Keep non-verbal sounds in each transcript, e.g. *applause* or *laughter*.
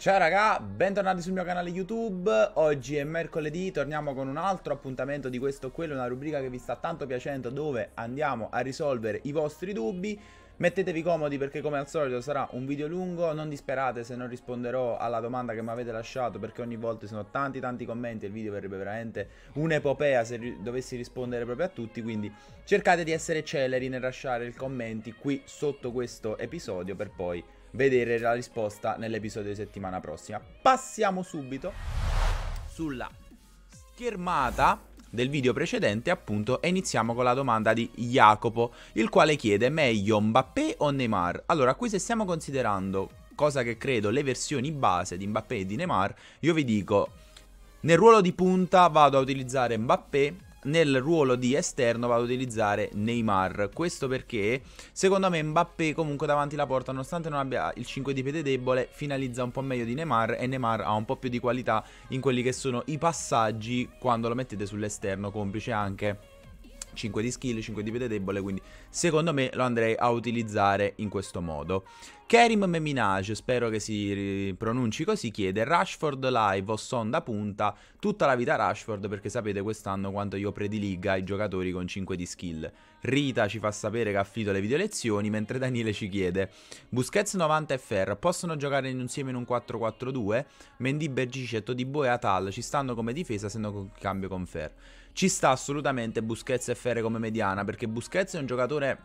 Ciao raga, bentornati sul mio canale YouTube, oggi è mercoledì, torniamo con un altro appuntamento di questo o quello, una rubrica che vi sta tanto piacendo dove andiamo a risolvere i vostri dubbi, mettetevi comodi perché come al solito sarà un video lungo, non disperate se non risponderò alla domanda che mi avete lasciato perché ogni volta sono tanti tanti commenti e il video verrebbe veramente un'epopea se dovessi rispondere proprio a tutti, quindi cercate di essere celeri nel lasciare i commenti qui sotto questo episodio per poi vedere la risposta nell'episodio di settimana prossima. Passiamo subito sulla schermata del video precedente appunto e iniziamo con la domanda di Jacopo il quale chiede meglio Mbappé o Neymar allora qui se stiamo considerando cosa che credo le versioni base di Mbappé e di Neymar io vi dico nel ruolo di punta vado a utilizzare Mbappé nel ruolo di esterno vado ad utilizzare Neymar. Questo perché secondo me Mbappé comunque davanti alla porta, nonostante non abbia il 5 di piede debole, finalizza un po' meglio di Neymar e Neymar ha un po' più di qualità in quelli che sono i passaggi quando lo mettete sull'esterno, complice anche 5 di skill, 5 di vita debole, quindi secondo me lo andrei a utilizzare in questo modo. Kerim Meminage, spero che si pronunci così, chiede Rashford live o sonda punta, tutta la vita Rashford perché sapete quest'anno quanto io prediliga i giocatori con 5 di skill. Rita ci fa sapere che ha finito le video lezioni, mentre Daniele ci chiede Busquets 90 e Fer possono giocare insieme in un 4-4-2? Mendy, Bergicetto, Di Boe e Atal ci stanno come difesa se non cambio con Fer. Ci sta assolutamente Busquets e Ferre come mediana, perché Busquets è un giocatore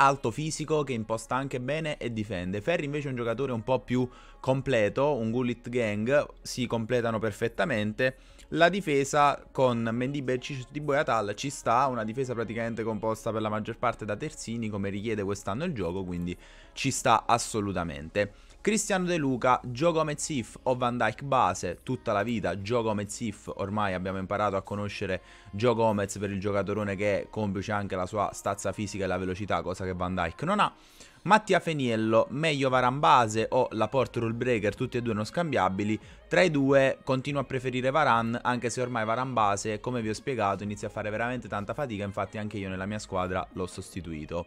alto fisico che imposta anche bene e difende. Ferri invece è un giocatore un po' più completo, un Gullit Gang, si completano perfettamente. La difesa con Mendy Bercic di Boyatal ci sta, una difesa praticamente composta per la maggior parte da terzini come richiede quest'anno il gioco, quindi ci sta assolutamente. Cristiano De Luca, Gio Gomez If o Van Dyke base, tutta la vita Gio Gomez If, ormai abbiamo imparato a conoscere Gio Gomez per il giocatorone che è, complice anche la sua stazza fisica e la velocità, cosa che Van Dyke non ha. Mattia Feniello, meglio Varan base o la Port Rule Breaker, tutti e due non scambiabili. Tra i due continuo a preferire Varan, anche se ormai Varan base, come vi ho spiegato, inizia a fare veramente tanta fatica, infatti anche io nella mia squadra l'ho sostituito.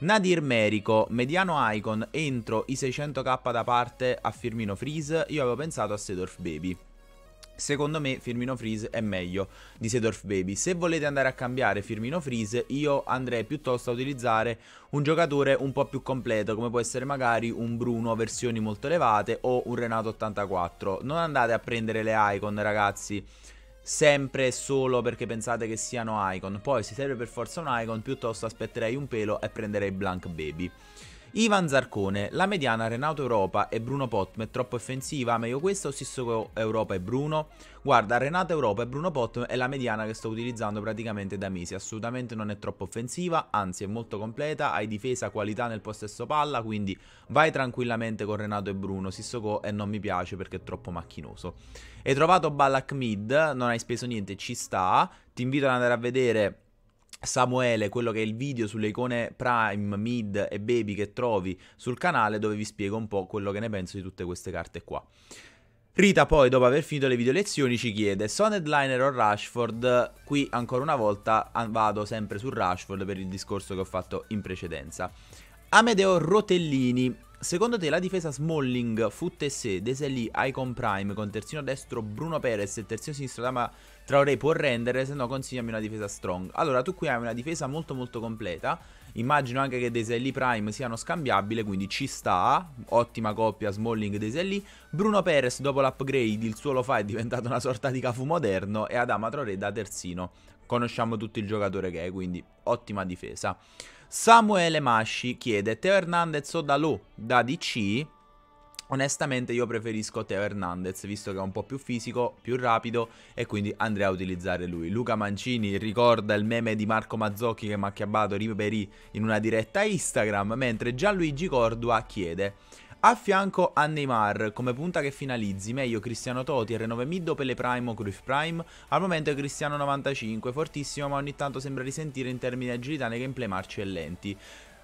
Nadir Merico, mediano icon, entro i 600k da parte a Firmino Freeze, io avevo pensato a Sedorf Baby. Secondo me Firmino Freeze è meglio di Sedorf Baby. Se volete andare a cambiare Firmino Freeze, io andrei piuttosto a utilizzare un giocatore un po' più completo, come può essere magari un Bruno a versioni molto elevate o un Renato 84. Non andate a prendere le icon, ragazzi sempre e solo perché pensate che siano icon. Poi se serve per forza un icon, piuttosto aspetterei un pelo e prenderei Blank Baby. Ivan Zarcone, la mediana Renato Europa e Bruno Potm è troppo offensiva, meglio questa o Sissoko Europa e Bruno? Guarda, Renato Europa e Bruno Potm è la mediana che sto utilizzando praticamente da mesi, assolutamente non è troppo offensiva, anzi è molto completa, hai difesa, qualità nel possesso palla, quindi vai tranquillamente con Renato e Bruno, Sissoko e non mi piace perché è troppo macchinoso. Hai trovato Ballack Mid, non hai speso niente, ci sta, ti invito ad andare a vedere Samuele, quello che è il video sulle icone Prime, Mid e Baby che trovi sul canale dove vi spiego un po' quello che ne penso di tutte queste carte qua. Rita poi, dopo aver finito le video lezioni, ci chiede Son Headliner o Rashford? Qui ancora una volta vado sempre su Rashford per il discorso che ho fatto in precedenza. Amedeo Rotellini Secondo te la difesa Smalling, Futtesse, Deseli, Icon Prime con terzino destro Bruno Perez e terzino sinistro Dama Traoré può rendere? Se no consigliami una difesa strong. Allora tu qui hai una difesa molto molto completa. Immagino anche che Deseli Prime siano scambiabili, quindi ci sta. Ottima coppia Smalling Deseli. Bruno Perez dopo l'upgrade il suo lo fa è diventato una sorta di cafu moderno e Adama Traoré da terzino. Conosciamo tutto il giocatore che è, quindi ottima difesa. Samuele Masci chiede Teo Hernandez o Dalò da DC? Onestamente io preferisco Teo Hernandez visto che è un po' più fisico, più rapido e quindi andrei a utilizzare lui. Luca Mancini ricorda il meme di Marco Mazzocchi che mi ha chiabbato Ribery in una diretta Instagram, mentre Gianluigi Cordua chiede a fianco a Neymar, come punta che finalizzi, meglio Cristiano Toti, R9 mid o Pele Prime o Cruyff Prime. Al momento è Cristiano 95, fortissimo ma ogni tanto sembra risentire in termini di agilità nei gameplay marci e lenti.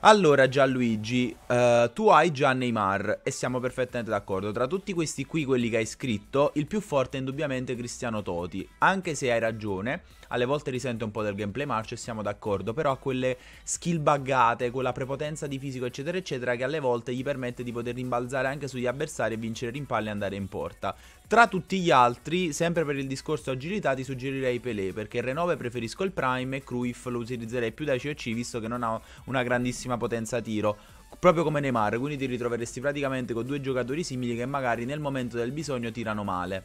Allora Gianluigi, uh, tu hai già Neymar e siamo perfettamente d'accordo. Tra tutti questi qui, quelli che hai scritto, il più forte è indubbiamente Cristiano Toti. Anche se hai ragione, alle volte risente un po' del gameplay marcio e siamo d'accordo, però ha quelle skill buggate, quella prepotenza di fisico eccetera eccetera che alle volte gli permette di poter rimbalzare anche sugli avversari e vincere rimpalli e andare in porta. Tra tutti gli altri, sempre per il discorso agilità, ti suggerirei Pelé, perché il Renove preferisco il Prime e Cruyff lo utilizzerei più da COC visto che non ha una grandissima potenza tiro proprio come Neymar, quindi ti ritroveresti praticamente con due giocatori simili che magari nel momento del bisogno tirano male.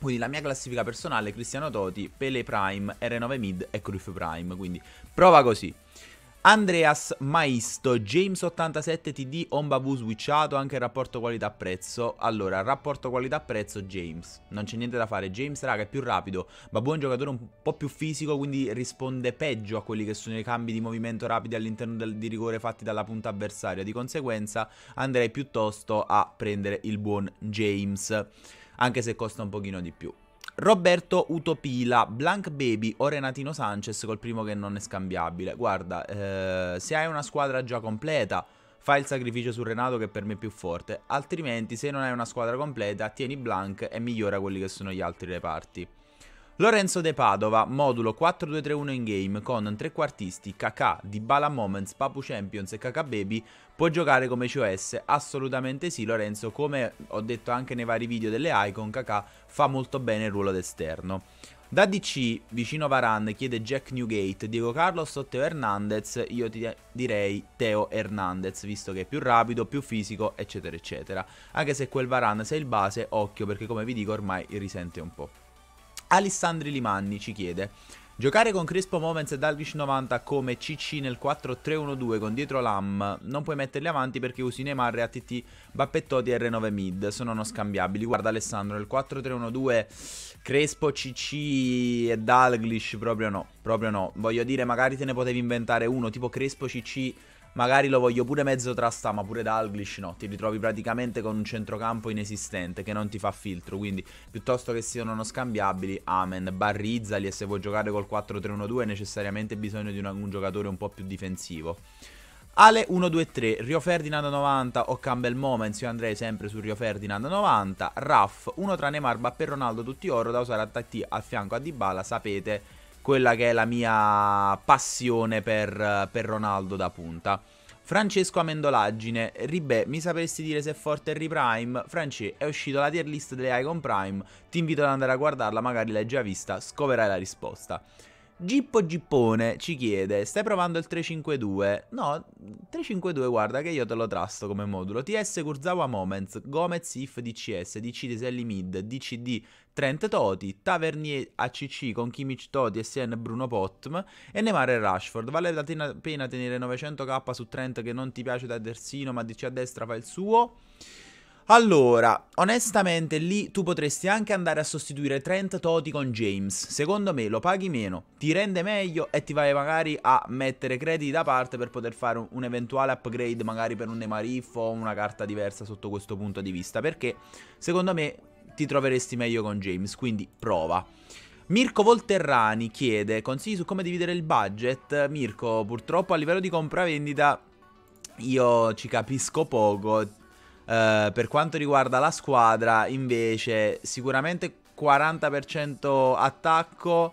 Quindi la mia classifica personale è Cristiano Toti, Pele Prime, R9 Mid e Cruyff Prime, quindi prova così. Andreas Maisto, James87TD, Ombabu switchato, anche il rapporto qualità-prezzo. Allora, rapporto qualità-prezzo, James. Non c'è niente da fare, James raga è più rapido, ma buon giocatore un po' più fisico, quindi risponde peggio a quelli che sono i cambi di movimento rapidi all'interno del, di rigore fatti dalla punta avversaria. Di conseguenza andrei piuttosto a prendere il buon James, anche se costa un pochino di più. Roberto Utopila, Blank Baby o Renatino Sanchez col primo che non è scambiabile. Guarda, eh, se hai una squadra già completa, fai il sacrificio su Renato che per me è più forte, altrimenti se non hai una squadra completa, tieni Blank e migliora quelli che sono gli altri reparti. Lorenzo De Padova, modulo 4-2-3-1 in game con trequartisti KK, Dybala Moments, Papu Champions e KK Baby, può giocare come COS? Assolutamente sì, Lorenzo, come ho detto anche nei vari video delle icon, KK fa molto bene il ruolo d'esterno. Da DC, vicino Varan, chiede Jack Newgate, Diego Carlos o Teo Hernandez? Io ti direi Teo Hernandez, visto che è più rapido, più fisico, eccetera, eccetera. Anche se quel Varan sei il base, occhio, perché come vi dico ormai risente un po'. Alessandri Limanni ci chiede Giocare con Crispo Moments e Dalvish 90 come CC nel 4-3-1-2 con dietro Lam non puoi metterli avanti perché usi Neymar, ATT, Bappettoti e R9 mid, sono non scambiabili. Guarda Alessandro, nel 4-3-1-2 Crespo, CC e Dalglish proprio no, proprio no. Voglio dire, magari te ne potevi inventare uno tipo Crespo, CC magari lo voglio pure mezzo trastà, ma pure Dalglish no, ti ritrovi praticamente con un centrocampo inesistente che non ti fa filtro, quindi piuttosto che siano non scambiabili, amen, barrizzali e se vuoi giocare col 4-3-1-2 hai necessariamente bisogno di un, un giocatore un po' più difensivo. Ale 1-2-3, Rio Ferdinand 90 o Campbell Moments, io andrei sempre su Rio Ferdinand 90, Raff, uno tra Neymar, per Ronaldo, tutti oro da usare a Tati al fianco a Dybala, sapete quella che è la mia passione per, per Ronaldo da punta. Francesco Amendolaggine, Ribè, mi sapresti dire se è forte il reprime? Francesco, è uscito la tier list delle Icon Prime, ti invito ad andare a guardarla, magari l'hai già vista, scoverai la risposta. Gippo Gippone ci chiede, stai provando il 352? No, 352 guarda che io te lo trasto come modulo. TS Kurzawa Moments, Gomez If DCS, DC Tiselli Mid, DCD Trent Toti, Tavernier ACC con Kimmich Toti, SN Bruno Potm e Neymar e Rashford. Vale la pena tenere 900k su Trent che non ti piace da terzino ma DC a destra fa il suo? Allora, onestamente lì tu potresti anche andare a sostituire Trent Toti con James. Secondo me lo paghi meno, ti rende meglio e ti vai magari a mettere crediti da parte per poter fare un, un eventuale upgrade magari per un Nemariff o una carta diversa sotto questo punto di vista. Perché secondo me ti troveresti meglio con James, quindi prova. Mirko Volterrani chiede consigli su come dividere il budget. Mirko, purtroppo a livello di compravendita io ci capisco poco eh, per quanto riguarda la squadra, invece, sicuramente 40% attacco.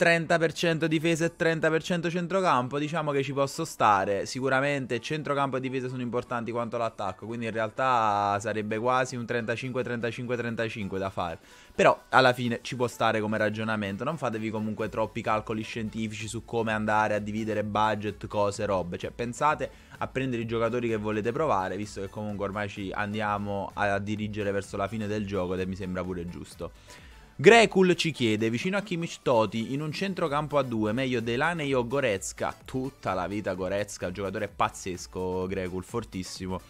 30% difesa e 30% centrocampo, diciamo che ci posso stare. Sicuramente centrocampo e difesa sono importanti quanto l'attacco, quindi in realtà sarebbe quasi un 35-35-35 da fare. Però alla fine ci può stare come ragionamento, non fatevi comunque troppi calcoli scientifici su come andare a dividere budget, cose, robe, cioè pensate a prendere i giocatori che volete provare, visto che comunque ormai ci andiamo a dirigere verso la fine del gioco ed mi sembra pure giusto. Grecul ci chiede, vicino a Kimmich Toti, in un centrocampo a due, meglio Delaney o Goretzka? Tutta la vita Goretzka, giocatore pazzesco Grecul, fortissimo.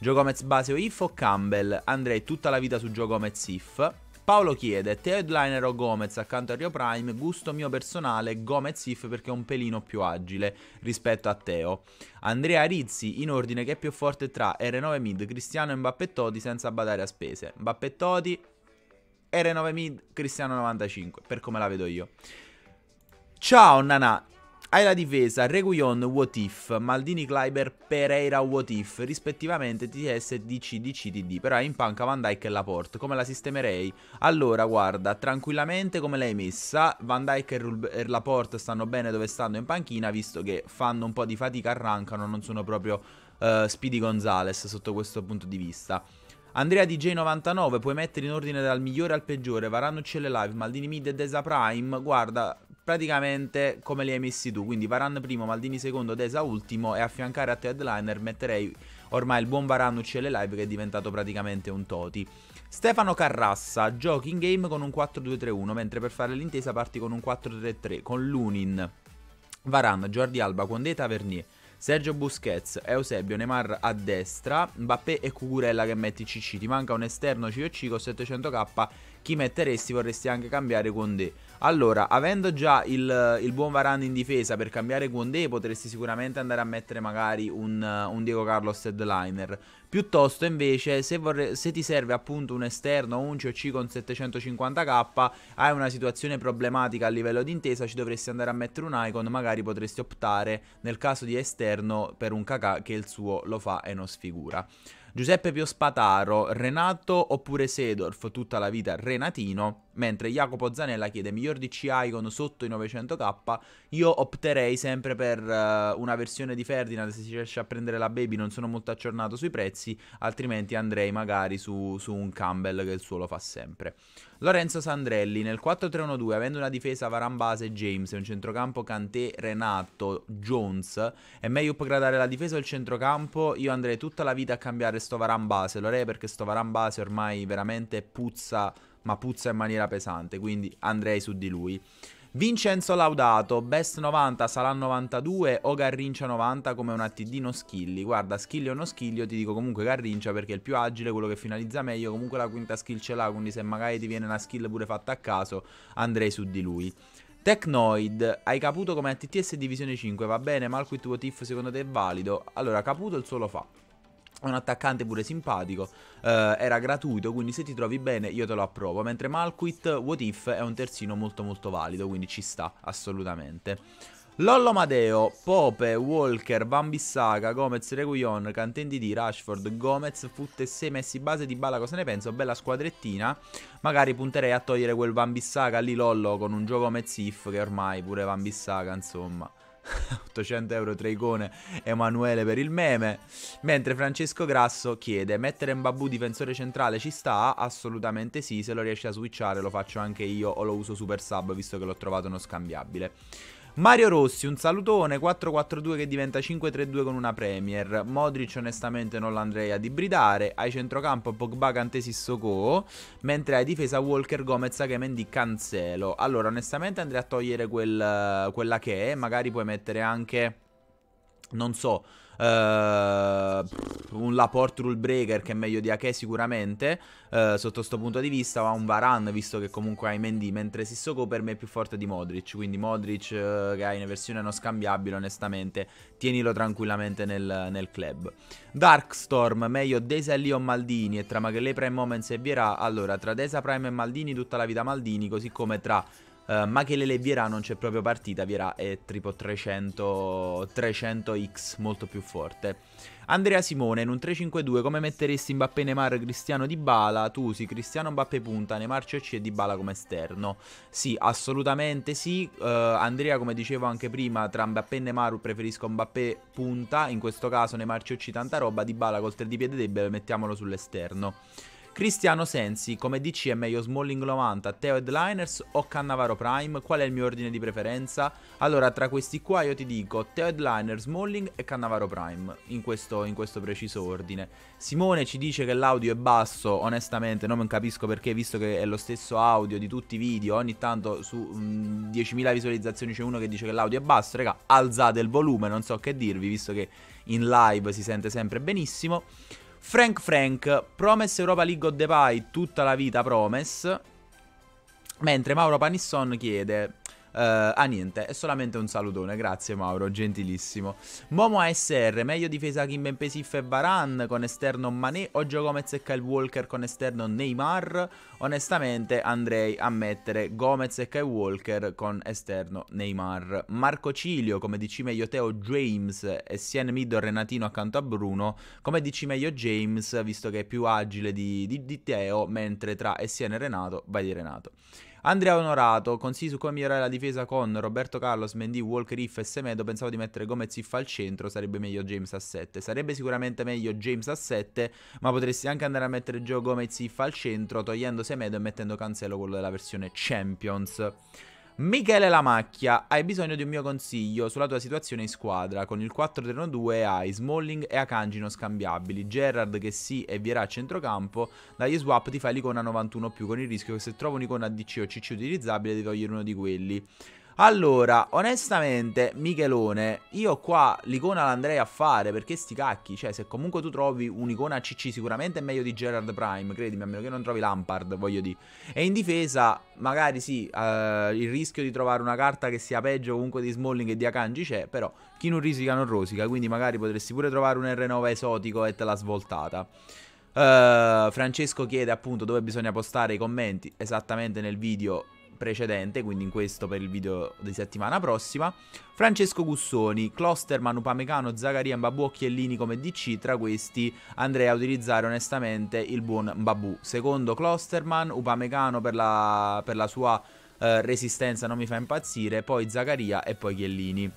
Giocomez o If o Campbell? Andrei tutta la vita su Giocomez If. Paolo chiede, Teo Headliner o Gomez accanto a Rio Prime? Gusto mio personale, Gomez If perché è un pelino più agile rispetto a Teo. Andrea Rizzi, in ordine che è più forte tra R9 Mid, Cristiano e Mbappé Toti senza badare a spese. Mbappé Toti R9 mid, Cristiano 95, per come la vedo io. Ciao Nana, hai la difesa Reguion, What If, Maldini Kleiber Pereira What If, rispettivamente TTS, DC, DC, TD, però hai in panca Van Dyke e Laporte, come la sistemerei? Allora, guarda, tranquillamente come l'hai messa, Van Dyke e, Rul- e Laporte stanno bene dove stanno in panchina, visto che fanno un po' di fatica, arrancano, non sono proprio uh, Speedy Gonzales sotto questo punto di vista. Andrea DJ99, puoi mettere in ordine dal migliore al peggiore, Varano Uccelle Live, Maldini Mid e Desa Prime, guarda, praticamente come li hai messi tu, quindi Varan primo, Maldini secondo, Desa ultimo e affiancare a te headliner metterei ormai il buon Varan Uccelle Live che è diventato praticamente un toti. Stefano Carrassa, giochi in game con un 4-2-3-1, mentre per fare l'intesa parti con un 4-3-3, con Lunin, Varan, Giordi Alba, Condé e Tavernier. Sergio Busquets, Eusebio, Neymar a destra, Mbappé e Cucurella che metti CC. Ti manca un esterno COC con 700k chi metteresti vorresti anche cambiare Condé. Allora, avendo già il, il buon Varane in difesa per cambiare Condé, potresti sicuramente andare a mettere magari un, un Diego Carlos headliner. Piuttosto invece se, vorre- se, ti serve appunto un esterno o un COC con 750k hai una situazione problematica a livello di intesa ci dovresti andare a mettere un icon magari potresti optare nel caso di esterno per un KK che il suo lo fa e non sfigura. Giuseppe Pio Spataro, Renato oppure Sedorf, tutta la vita Renatino mentre Jacopo Zanella chiede miglior DCI con sotto i 900k, io opterei sempre per uh, una versione di Ferdinand se si riesce a prendere la Baby, non sono molto aggiornato sui prezzi, altrimenti andrei magari su, su un Campbell che il suo lo fa sempre. Lorenzo Sandrelli nel 4-3-1-2 avendo una difesa Varambase, James e un centrocampo Cantè, Renato Jones è meglio upgradare la difesa o il centrocampo io andrei tutta la vita a cambiare sto Varambase, lo rei perché sto Varambase ormai veramente puzza ma puzza in maniera pesante, quindi andrei su di lui. Vincenzo Laudato, best 90, Salà 92 o Garrincia 90 come un ATD no skilli. Guarda, skilli o no skilli, ti dico comunque Garrincia perché è il più agile, quello che finalizza meglio, comunque la quinta skill ce l'ha, quindi se magari ti viene una skill pure fatta a caso, andrei su di lui. Technoid, hai caputo come ATTS Divisione 5, va bene, ma il quit what secondo te è valido? Allora, caputo il suo lo fa un attaccante pure simpatico, eh, era gratuito, quindi se ti trovi bene io te lo approvo, mentre Malquit What If è un terzino molto molto valido, quindi ci sta assolutamente. Lollo Madeo, Pope, Walker, Bambissaga, Gomez, Reguion, Cantendidi, Rashford, Gomez, Futte, Se, Messi, Base di Bala, cosa ne penso? Bella squadrettina, magari punterei a togliere quel Bambissaga lì Lollo con un gioco Mezzif che ormai pure Bambissaga insomma... 800 *laughs* euro tra icone Emanuele per il meme. Mentre Francesco Grasso chiede: Mettere Mbabu difensore centrale ci sta? Assolutamente sì. Se lo riesce a switchare, lo faccio anche io o lo uso super sub visto che l'ho trovato uno scambiabile. Mario Rossi, un salutone, 4-4-2 che diventa 5-3-2 con una Premier. Modric onestamente non l'andrei a ibridare. Ai centrocampo Pogba, Kanté, Soko. mentre ai difesa Walker, Gomez, Akemendi, Cancelo. Allora onestamente andrei a togliere quel, quella che è, magari puoi mettere anche non so, uh, un Laporte rule breaker che è meglio di Ake sicuramente, uh, sotto questo punto di vista, ma un Varan, visto che comunque hai Mendy, mentre Sissoko per me è più forte di Modric, quindi Modric uh, che hai in versione non scambiabile, onestamente, tienilo tranquillamente nel, nel club. Darkstorm, meglio Desa Lì o Maldini, e tra Maghelè Prime Moments e Vierà, allora, tra Desa Prime e Maldini tutta la vita Maldini, così come tra... Uh, eh, Machelele Vierà non c'è proprio partita, Vierà è tipo 300, 300x molto più forte. Andrea Simone, in un 3-5-2 come metteresti Mbappé, Neymar, Cristiano Dybala? Tu usi Cristiano Mbappé punta, Neymar, CC e Dybala come esterno? Sì, assolutamente sì. Uh, Andrea, come dicevo anche prima, tra Mbappé e Neymar preferisco Mbappé punta, in questo caso Neymar, CC tanta roba, Dybala col 3 di piede debole mettiamolo sull'esterno. Cristiano Sensi, come DC è meglio Smalling 90, Teo Headliners o Cannavaro Prime? Qual è il mio ordine di preferenza? Allora, tra questi qua io ti dico Teo Headliners, Smalling e Cannavaro Prime, in questo, in questo preciso ordine. Simone ci dice che l'audio è basso, onestamente non capisco perché, visto che è lo stesso audio di tutti i video, ogni tanto su mh, mm, 10.000 visualizzazioni c'è uno che dice che l'audio è basso, raga, alzate il volume, non so che dirvi, visto che in live si sente sempre benissimo. Frank Frank, Promise Europa League of the Pie, tutta la vita Promise. Mentre Mauro Panisson chiede ah niente, è solamente un salutone, grazie Mauro, gentilissimo. Momo ASR, meglio difesa Kimben Pesif e Baran con esterno Mané o Gomez e Kyle Walker con esterno Neymar? Onestamente andrei a mettere Gomez e Kyle Walker con esterno Neymar. Marco Cilio, come dici meglio Teo James e Sien Middle Renatino accanto a Bruno, come dici meglio James visto che è più agile di, di, di Teo, mentre tra Essien e Renato vai di Renato. Andrea Onorato, consigli su come migliorare la difesa con Roberto Carlos, Mendy, Walker, If e Semedo, pensavo di mettere Gomez If al centro, sarebbe meglio James a 7. Sarebbe sicuramente meglio James a 7, ma potresti anche andare a mettere Joe Gomez If al centro, togliendo Semedo e mettendo Cancelo quello della versione Champions. Michele Lamacchia, hai bisogno di un mio consiglio sulla tua situazione in squadra. Con il 4-3-2 hai Smalling e non scambiabili, Gerrard che sì e Vierà a centrocampo, dagli swap ti fai l'icona 91 più con il rischio che se trovo un'icona DC o CC utilizzabile devi togliere uno di quelli. Allora, onestamente, Michelone, io qua l'icona l'andrei a fare perché sti cacchi. Cioè, se comunque tu trovi un'icona CC, sicuramente è meglio di Gerard Prime, credimi, a meno che non trovi Lampard, voglio dire. E in difesa, magari sì, eh, il rischio di trovare una carta che sia peggio comunque di Smalling e di Akanji c'è, però chi non risica non rosica, quindi magari potresti pure trovare un R9 esotico e te l'ha svoltata. Uh, Francesco chiede appunto dove bisogna postare i commenti esattamente nel video precedente, quindi in questo per il video di settimana prossima. Francesco Gussoni, Klosterman, Upamecano, Zagaria, Mbabu, Occhiellini come DC, tra questi andrei a utilizzare onestamente il buon Mbabu. Secondo Klosterman, Upamecano per la, per la sua eh, resistenza non mi fa impazzire, poi Zagaria e poi Chiellini.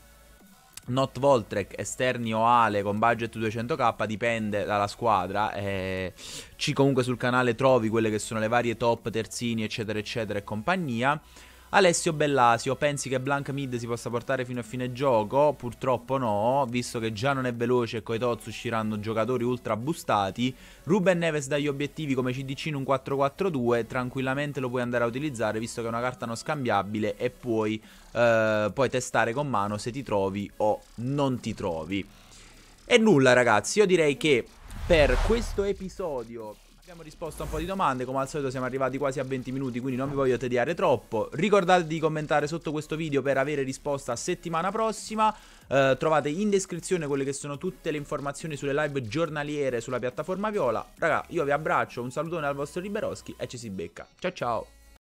Not Voltrek esterni o ale con budget 200k dipende dalla squadra. Eh, ci comunque sul canale trovi quelle che sono le varie top, terzini, eccetera, eccetera e compagnia. Alessio Bellasio, pensi che Blank Mid si possa portare fino a fine gioco? Purtroppo no, visto che già non è veloce e coi Toz usciranno giocatori ultra boostati. Ruben Neves dagli obiettivi come CDC in un 4-4-2, tranquillamente lo puoi andare a utilizzare visto che è una carta non scambiabile e puoi, eh, puoi testare con mano se ti trovi o non ti trovi. E nulla ragazzi, io direi che per questo episodio... Abbiamo risposto a un po' di domande, come al solito siamo arrivati quasi a 20 minuti, quindi non vi voglio tediare troppo. Ricordate di commentare sotto questo video per avere risposta settimana prossima. Eh, trovate in descrizione quelle che sono tutte le informazioni sulle live giornaliere sulla piattaforma Viola. Raga, io vi abbraccio, un salutone al vostro Liberoschi e ci si becca. Ciao ciao!